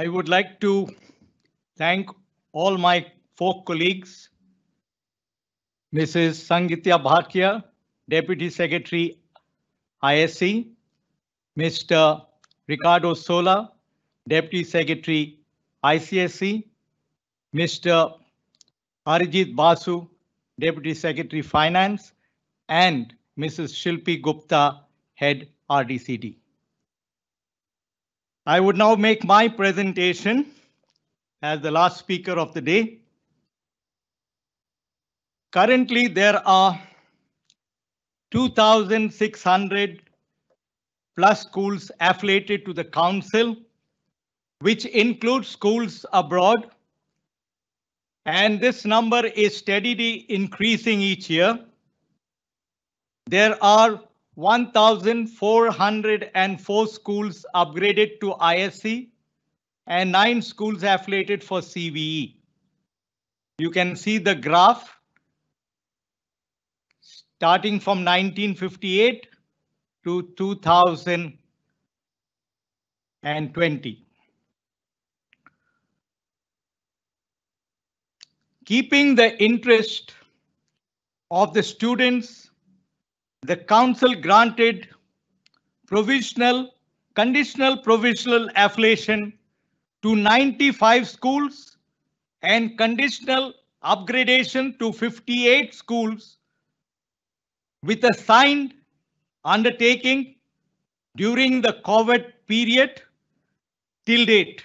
I would like to thank all my four colleagues, Mrs. Sangitya Bhatia, Deputy Secretary ISC, Mr. Ricardo Sola, Deputy Secretary ICSC, Mr. Arijit Basu, Deputy Secretary Finance, and Mrs. Shilpi Gupta, Head RDCD. I would now make my presentation as the last speaker of the day. Currently, there are 2,600 plus schools affiliated to the council, which includes schools abroad. And this number is steadily increasing each year. There are 1,404 schools upgraded to ISC and nine schools affiliated for CVE. You can see the graph starting from 1958 to 2020. Keeping the interest of the students the council granted provisional, conditional provisional affiliation to 95 schools and conditional upgradation to 58 schools with a signed undertaking during the COVID period till date.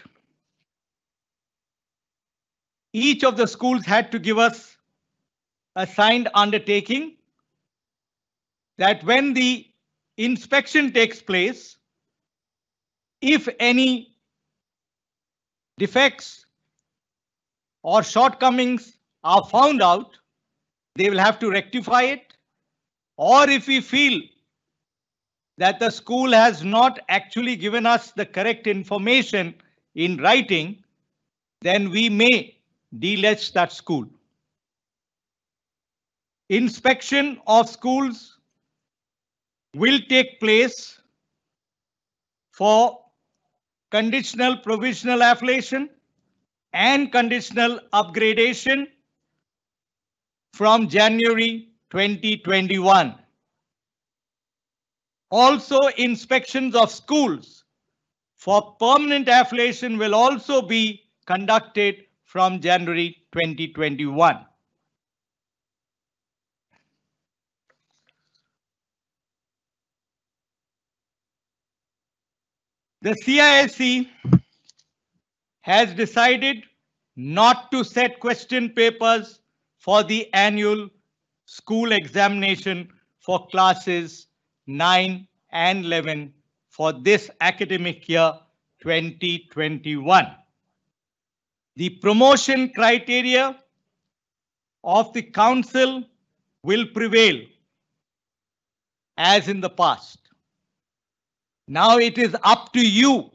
Each of the schools had to give us a signed undertaking that when the inspection takes place, if any defects or shortcomings are found out, they will have to rectify it. Or if we feel that the school has not actually given us the correct information in writing, then we may delist that school. Inspection of schools will take place for conditional provisional affiliation and conditional upgradation from January 2021. Also, inspections of schools for permanent affiliation will also be conducted from January 2021. The CISC has decided not to set question papers for the annual school examination for classes 9 and 11 for this academic year 2021. The promotion criteria of the council will prevail as in the past. Now it is up to you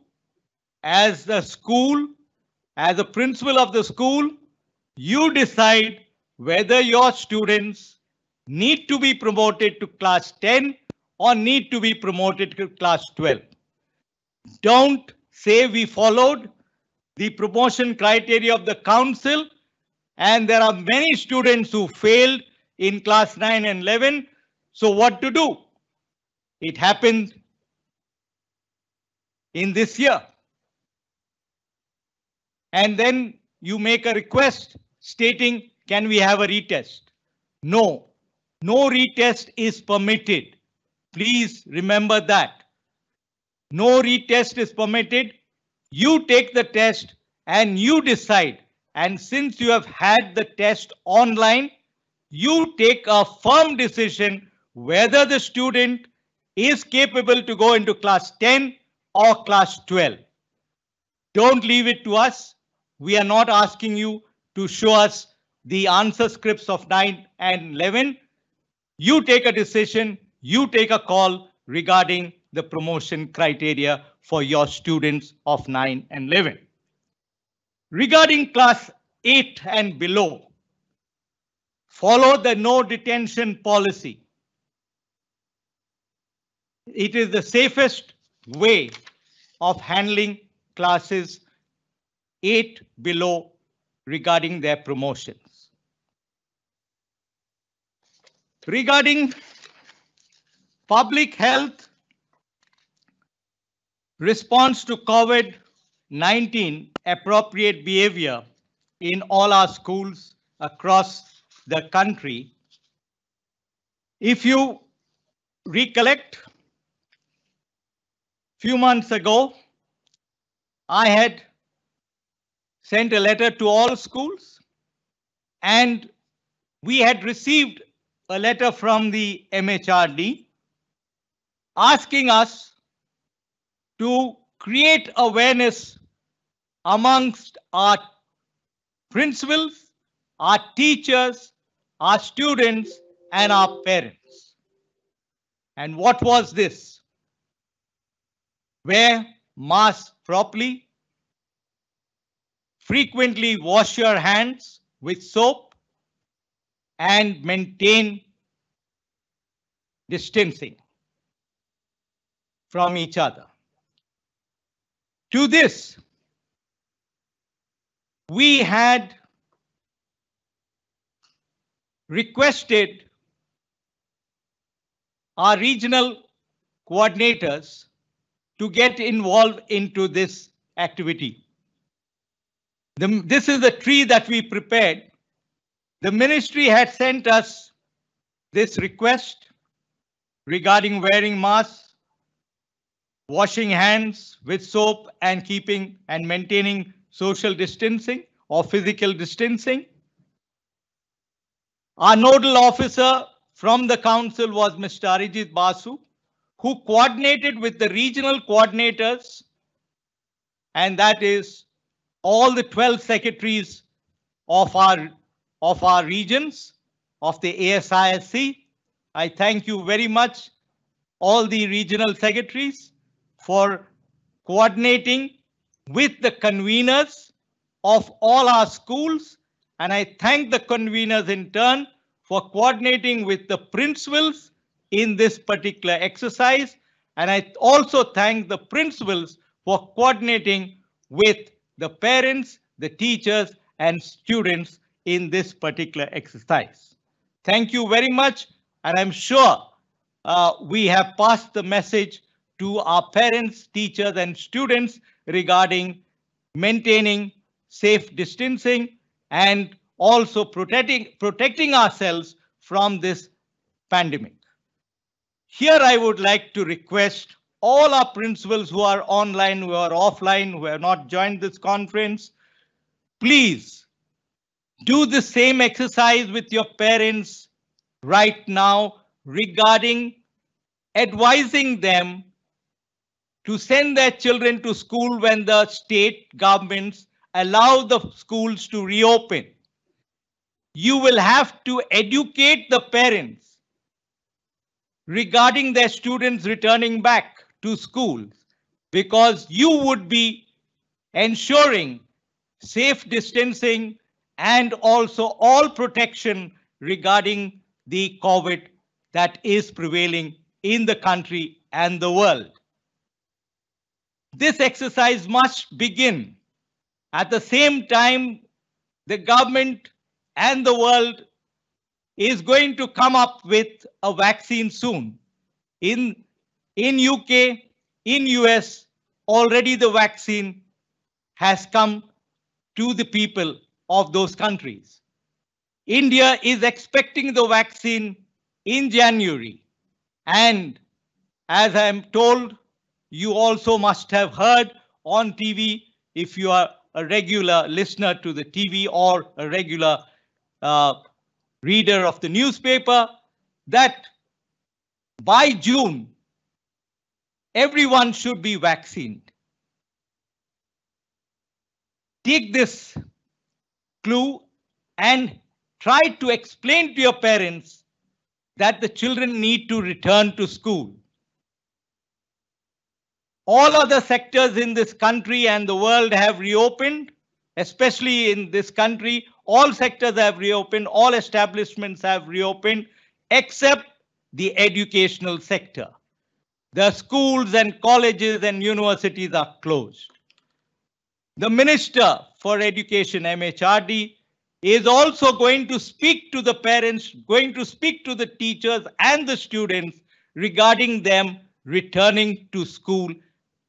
as the school, as a principal of the school, you decide whether your students need to be promoted to class 10 or need to be promoted to class 12. Don't say we followed the promotion criteria of the council and there are many students who failed in class 9 and 11. So what to do? It happened in this year. And then you make a request stating, can we have a retest? No, no retest is permitted. Please remember that. No retest is permitted. You take the test and you decide. And since you have had the test online, you take a firm decision whether the student is capable to go into class 10 or class 12. Don't leave it to us. We are not asking you to show us the answer scripts of 9 and 11. You take a decision, you take a call regarding the promotion criteria for your students of 9 and 11. Regarding class 8 and below, follow the no detention policy. It is the safest way of handling classes 8 below regarding their promotions. Regarding public health response to COVID-19 appropriate behavior in all our schools across the country. If you recollect Few months ago, I had sent a letter to all schools and we had received a letter from the MHRD asking us to create awareness amongst our principals, our teachers, our students, and our parents. And what was this? Wear mask properly. Frequently wash your hands with soap and maintain distancing from each other. To this, we had requested our regional coordinators to get involved into this activity. The, this is the tree that we prepared. The ministry had sent us this request regarding wearing masks, washing hands with soap and keeping and maintaining social distancing or physical distancing. Our nodal officer from the council was Mr. Arijit Basu who coordinated with the regional coordinators, and that is all the 12 secretaries of our, of our regions, of the ASISC. I thank you very much, all the regional secretaries, for coordinating with the conveners of all our schools. And I thank the conveners in turn for coordinating with the principals in this particular exercise. And I also thank the principals for coordinating with the parents, the teachers, and students in this particular exercise. Thank you very much. And I'm sure uh, we have passed the message to our parents, teachers, and students regarding maintaining safe distancing and also protecting, protecting ourselves from this pandemic. Here I would like to request all our principals who are online, who are offline, who have not joined this conference, please do the same exercise with your parents right now regarding advising them to send their children to school when the state governments allow the schools to reopen. You will have to educate the parents regarding their students returning back to school because you would be ensuring safe distancing and also all protection regarding the COVID that is prevailing in the country and the world. This exercise must begin. At the same time, the government and the world is going to come up with a vaccine soon. In, in UK, in US, already the vaccine has come to the people of those countries. India is expecting the vaccine in January. And as I am told, you also must have heard on TV if you are a regular listener to the TV or a regular uh, reader of the newspaper that by June, everyone should be vaccinated. Take this clue and try to explain to your parents that the children need to return to school. All other sectors in this country and the world have reopened, especially in this country, all sectors have reopened, all establishments have reopened, except the educational sector. The schools and colleges and universities are closed. The Minister for Education, MHRD, is also going to speak to the parents, going to speak to the teachers and the students regarding them returning to school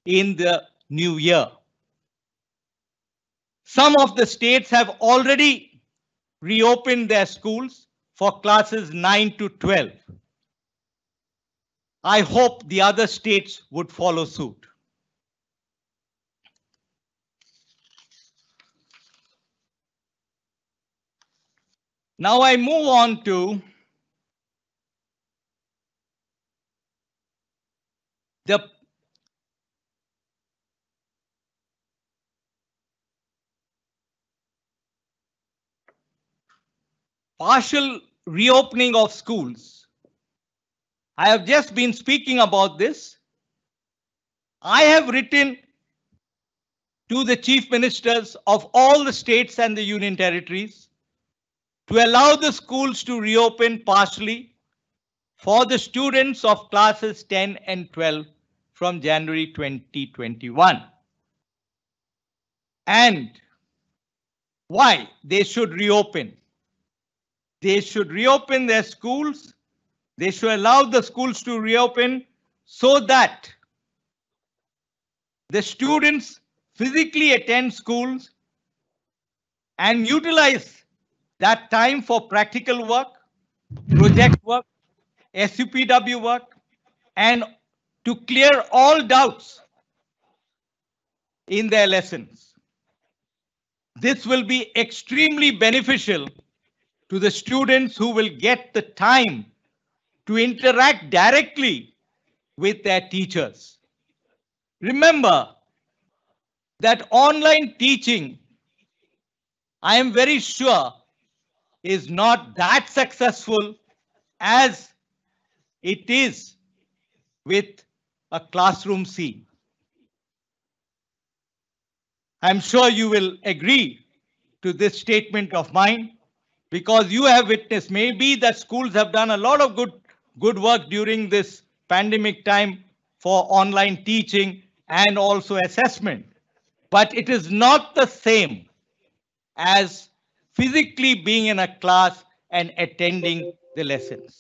in the new year. Some of the states have already reopened their schools for classes 9 to 12. I hope the other states would follow suit. Now I move on to the partial reopening of schools. I have just been speaking about this. I have written to the chief ministers of all the states and the union territories to allow the schools to reopen partially for the students of classes 10 and 12 from January 2021. And why they should reopen. They should reopen their schools. They should allow the schools to reopen so that the students physically attend schools and utilize that time for practical work, project work, SUPW work, and to clear all doubts in their lessons. This will be extremely beneficial to the students who will get the time to interact directly with their teachers. Remember that online teaching, I am very sure, is not that successful as it is with a classroom scene. I'm sure you will agree to this statement of mine because you have witnessed maybe that schools have done a lot of good good work during this pandemic time for online teaching and also assessment but it is not the same as physically being in a class and attending the lessons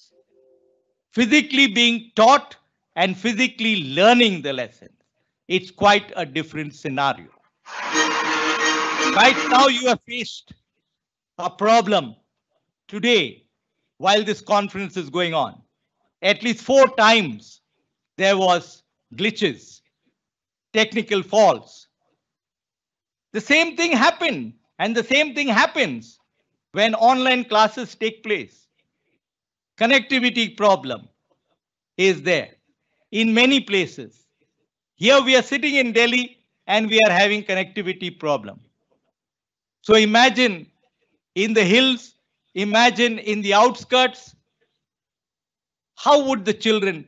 physically being taught and physically learning the lessons. it's quite a different scenario right now you are faced a problem today, while this conference is going on, at least four times there was glitches, technical faults. The same thing happened and the same thing happens when online classes take place. Connectivity problem is there in many places. Here we are sitting in Delhi and we are having connectivity problem. So imagine in the hills, Imagine in the outskirts, how would the children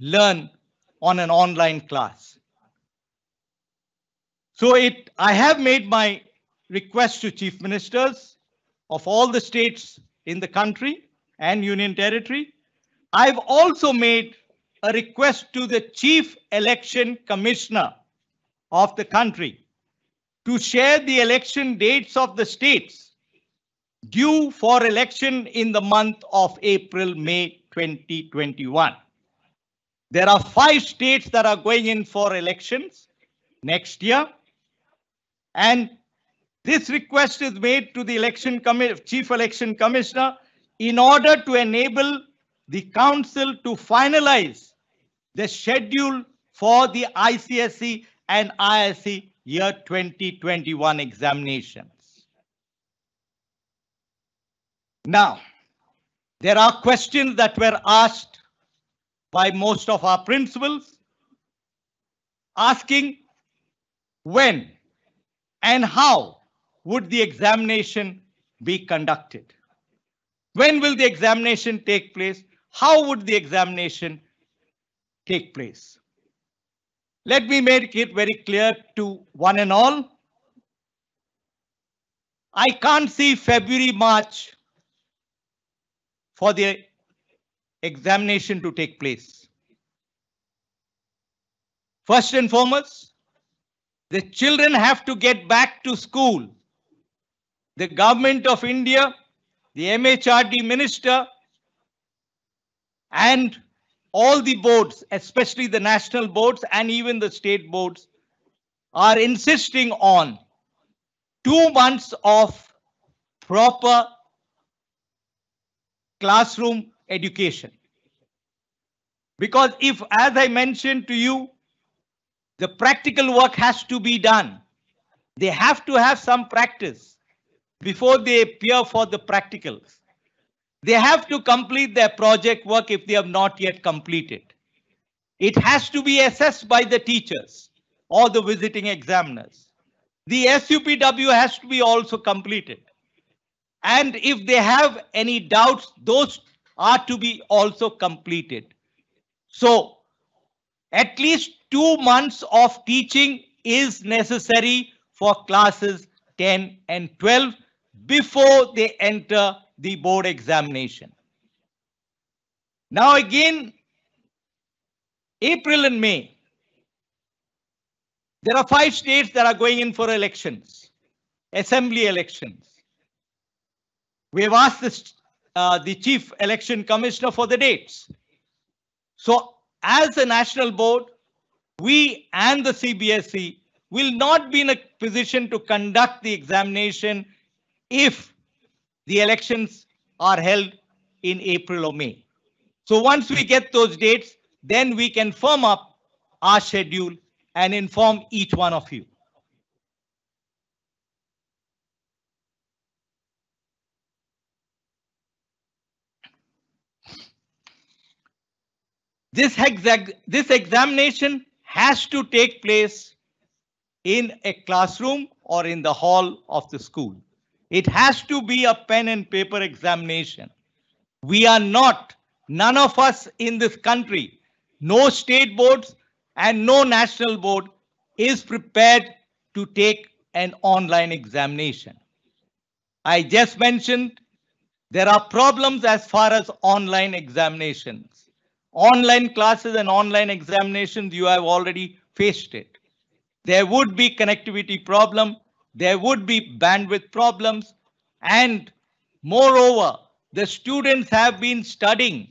learn on an online class? So it, I have made my request to chief ministers of all the states in the country and union territory. I've also made a request to the chief election commissioner of the country to share the election dates of the states due for election in the month of April, May 2021. There are five states that are going in for elections next year. And this request is made to the election chief election commissioner in order to enable the council to finalize the schedule for the ICSE and ISE year 2021 examination. Now, there are questions that were asked by most of our principals asking when and how would the examination be conducted? When will the examination take place? How would the examination take place? Let me make it very clear to one and all. I can't see February, March for the examination to take place. First and foremost, the children have to get back to school. The government of India, the MHRD minister, and all the boards, especially the national boards and even the state boards, are insisting on two months of proper classroom education. Because if, as I mentioned to you, the practical work has to be done, they have to have some practice before they appear for the practicals. They have to complete their project work if they have not yet completed. It has to be assessed by the teachers or the visiting examiners. The SUPW has to be also completed. And if they have any doubts, those are to be also completed. So at least two months of teaching is necessary for classes 10 and 12 before they enter the board examination. Now again, April and May, there are five states that are going in for elections, assembly elections. We have asked this, uh, the chief election commissioner for the dates. So as the national board, we and the CBSE will not be in a position to conduct the examination if the elections are held in April or May. So once we get those dates, then we can firm up our schedule and inform each one of you. This, this examination has to take place in a classroom or in the hall of the school. It has to be a pen and paper examination. We are not, none of us in this country, no state boards and no national board is prepared to take an online examination. I just mentioned there are problems as far as online examinations online classes and online examinations, you have already faced it. There would be connectivity problem. There would be bandwidth problems. And moreover, the students have been studying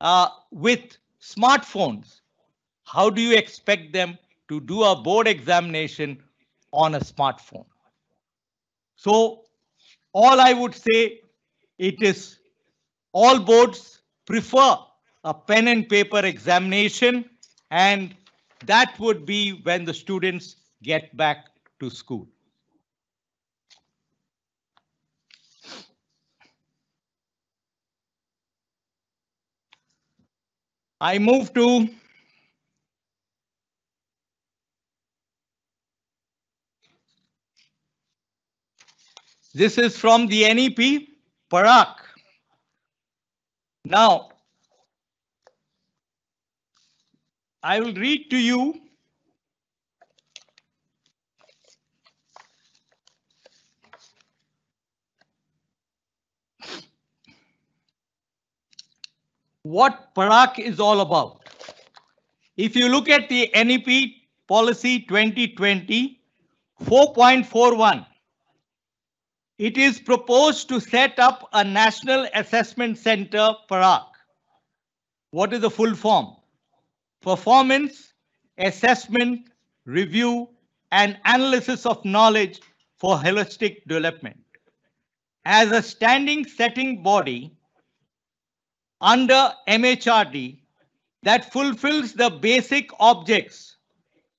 uh, with smartphones. How do you expect them to do a board examination on a smartphone? So all I would say, it is all boards prefer a pen and paper examination, and that would be when the students get back to school. I move to This is from the NEP, Parak. Now, I will read to you what Parak is all about. If you look at the NEP policy 2020, 4.41, it is proposed to set up a National Assessment Center, Parak. What is the full form? performance, assessment, review, and analysis of knowledge for holistic development. As a standing setting body under MHRD that fulfills the basic objects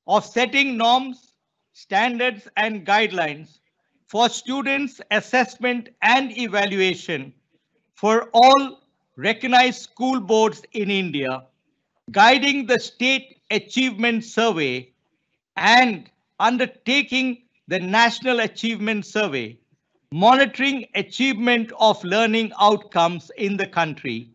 of setting norms, standards, and guidelines for students' assessment and evaluation for all recognized school boards in India guiding the state achievement survey and undertaking the national achievement survey, monitoring achievement of learning outcomes in the country,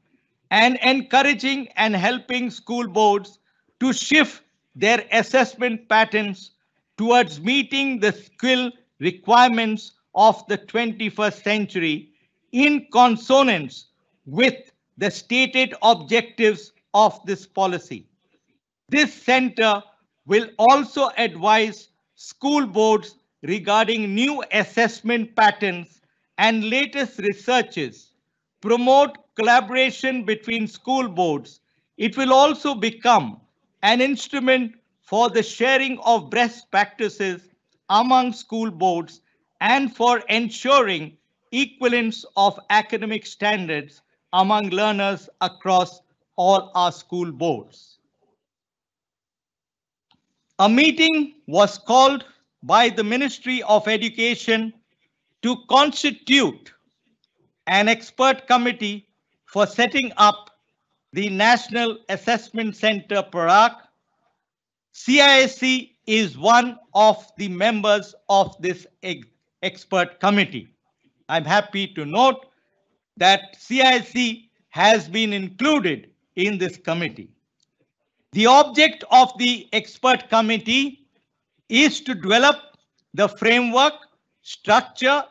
and encouraging and helping school boards to shift their assessment patterns towards meeting the skill requirements of the 21st century in consonance with the stated objectives of this policy. This center will also advise school boards regarding new assessment patterns and latest researches, promote collaboration between school boards. It will also become an instrument for the sharing of best practices among school boards and for ensuring equivalence of academic standards among learners across all our school boards. A meeting was called by the Ministry of Education to constitute an expert committee for setting up the National Assessment Center Prague. CISC is one of the members of this expert committee. I'm happy to note that CIC has been included in this committee. The object of the expert committee is to develop the framework, structure,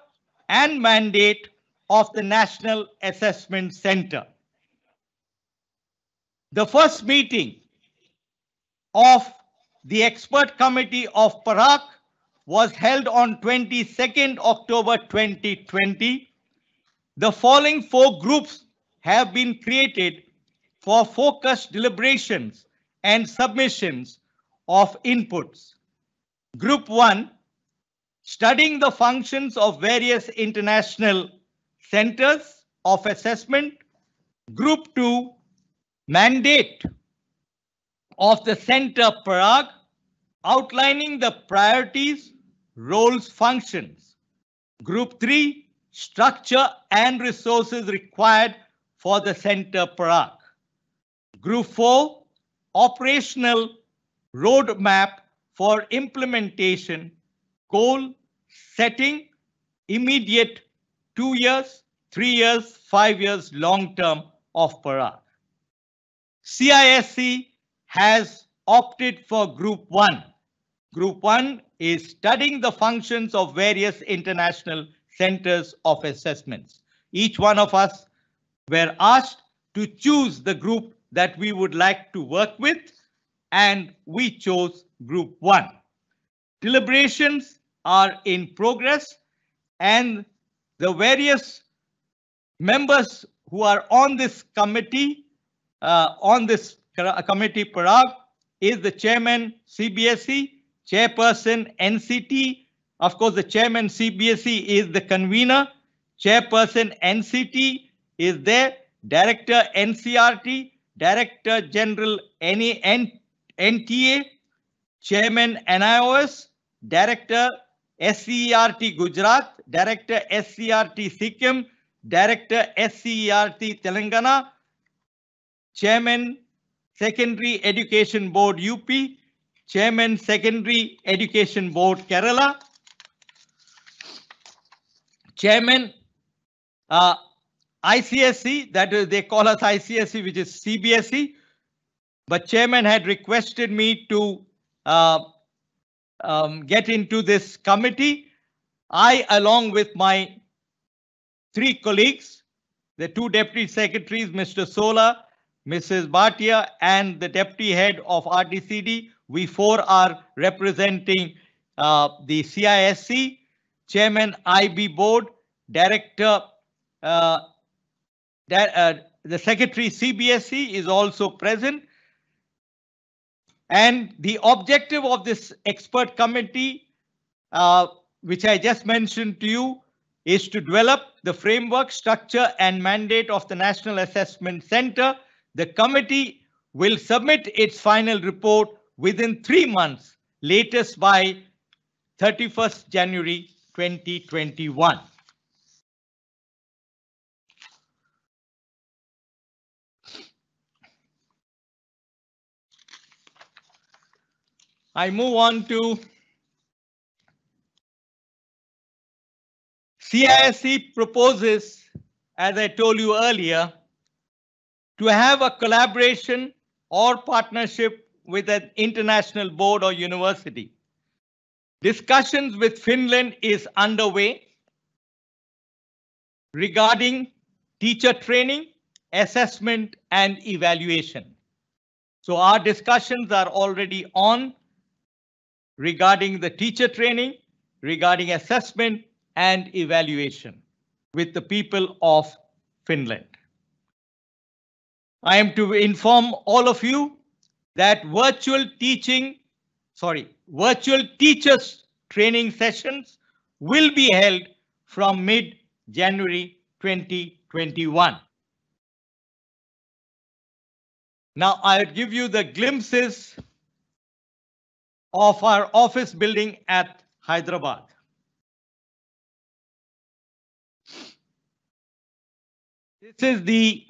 and mandate of the National Assessment Center. The first meeting of the expert committee of Parak was held on 22nd October 2020. The following four groups have been created for focused deliberations and submissions of inputs. Group 1, studying the functions of various international centers of assessment. Group 2, mandate of the Center Prague, outlining the priorities, roles, functions. Group 3, structure and resources required for the Center Prague. Group 4, operational roadmap for implementation, goal setting, immediate two years, three years, five years long term of PARA. CISC has opted for Group 1. Group 1 is studying the functions of various international centers of assessments. Each one of us were asked to choose the group that we would like to work with, and we chose group one. Deliberations are in progress, and the various members who are on this committee, uh, on this uh, committee, Parag, is the chairman CBSE, chairperson NCT. Of course, the chairman CBSE is the convener, chairperson NCT is there, director NCRT, Director General NTA, Chairman NIOS, Director SCERT Gujarat, Director SCERT Sikkim, Director SCERT Telangana, Chairman Secondary Education Board UP, Chairman Secondary Education Board Kerala, Chairman uh, ICSE, that is, they call us ICSE, which is CBSE. But chairman had requested me to uh, um, get into this committee. I, along with my three colleagues, the two deputy secretaries, Mr. Sola, Mrs. Bhatia, and the deputy head of RDCD, we four are representing uh, the CISC, chairman IB board, director uh, that uh, the secretary CBSE is also present. And the objective of this expert committee, uh, which I just mentioned to you, is to develop the framework, structure, and mandate of the National Assessment Center. The committee will submit its final report within three months, latest by 31st January 2021. I move on to CISC proposes, as I told you earlier, to have a collaboration or partnership with an international board or university. Discussions with Finland is underway regarding teacher training, assessment, and evaluation. So our discussions are already on regarding the teacher training, regarding assessment and evaluation with the people of Finland. I am to inform all of you that virtual teaching, sorry, virtual teachers training sessions will be held from mid-January 2021. Now I'll give you the glimpses of our office building at Hyderabad. This is the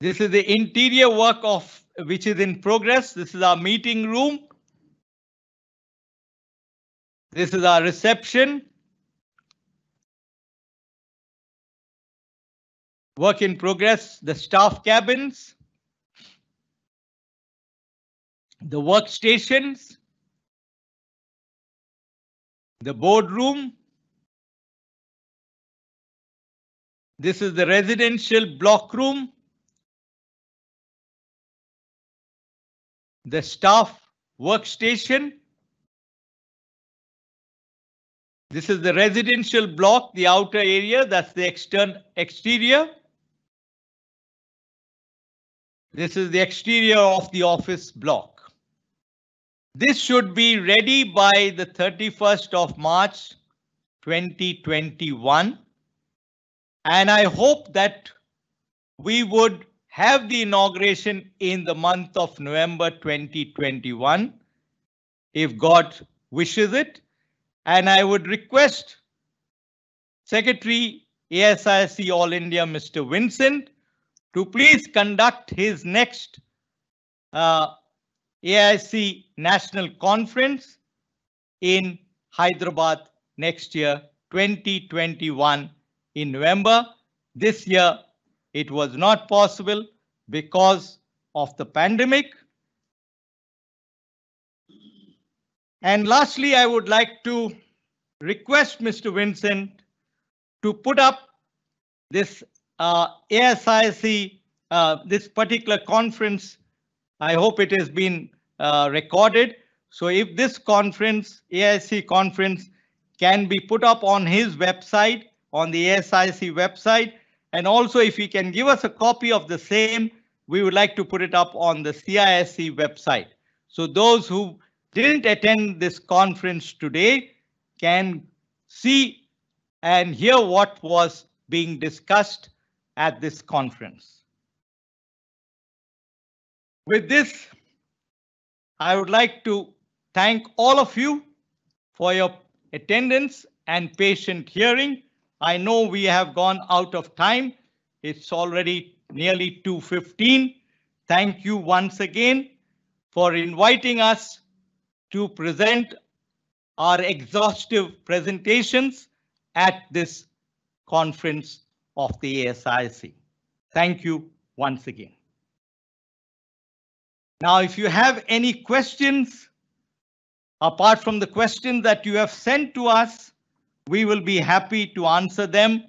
This is the interior work of which is in progress. This is our meeting room. This is our reception. work in progress, the staff cabins, the workstations, the boardroom. This is the residential block room. The staff workstation. This is the residential block, the outer area, that's the extern exterior. This is the exterior of the office block. This should be ready by the 31st of March 2021. And I hope that we would have the inauguration in the month of November 2021, if God wishes it. And I would request Secretary ASIC All India, Mr. Vincent, to please conduct his next uh, AIC National Conference in Hyderabad next year, 2021 in November. This year, it was not possible because of the pandemic. And lastly, I would like to request Mr. Vincent to put up this uh, ASIC, uh, this particular conference, I hope it has been uh, recorded. So if this conference, AIC conference, can be put up on his website, on the ASIC website, and also if he can give us a copy of the same, we would like to put it up on the CISC website. So those who didn't attend this conference today can see and hear what was being discussed at this conference. With this, I would like to thank all of you for your attendance and patient hearing. I know we have gone out of time. It's already nearly 2.15. Thank you once again for inviting us to present our exhaustive presentations at this conference of the ASIC. Thank you once again. Now, if you have any questions, apart from the questions that you have sent to us, we will be happy to answer them